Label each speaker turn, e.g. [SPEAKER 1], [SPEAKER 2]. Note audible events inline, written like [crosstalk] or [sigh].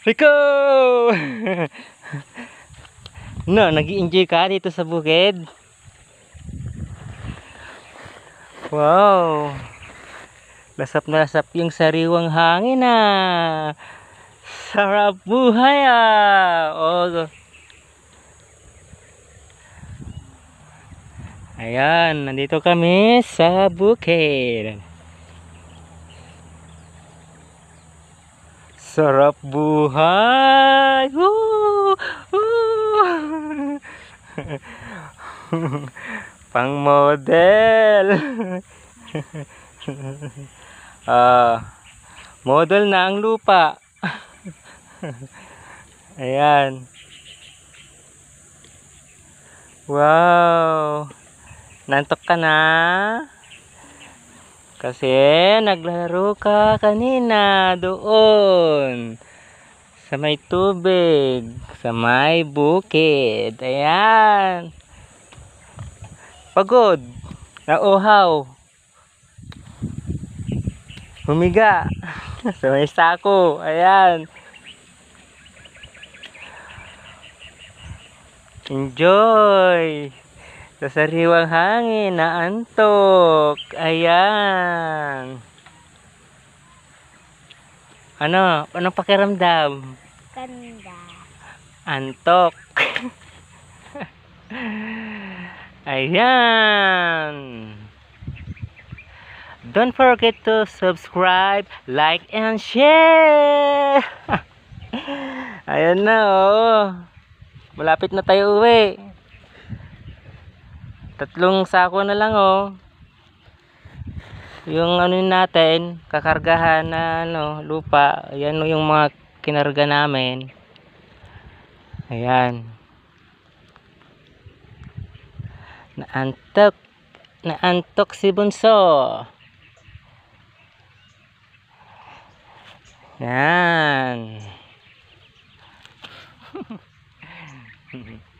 [SPEAKER 1] Rico! [laughs] no, nag-enjoy ka dito sa bukid? Wow! Lasap na lasap yung sariwang hangin ah! Sarap buhay ah! Oh. Ayan, nandito kami sa bukid. Sarap buhay! Woo! [laughs] Pang model! uh, [laughs] model na ang lupa. [laughs] Ayan. Wow! Nantok ka na? Kasi naglaro ka kanina doon. Sa may tubig. Sa may bukid. Ayan. Pagod. Nauhaw. Humiga. [laughs] sa may sako. Ayan. Enjoy! sa sariwang hangin na antok. Ayan. Ano? Anong pakiramdam? Ganda. Antok. [laughs] Ayan. Don't forget to subscribe, like, and share. [laughs] Ayan na, oh. Malapit na tayo uwi tatlong sako na lang oh yung ano natin kakargahan na ano lupa ayan yung mga kinarga namin ayan naantok naantok si bunso yan [laughs]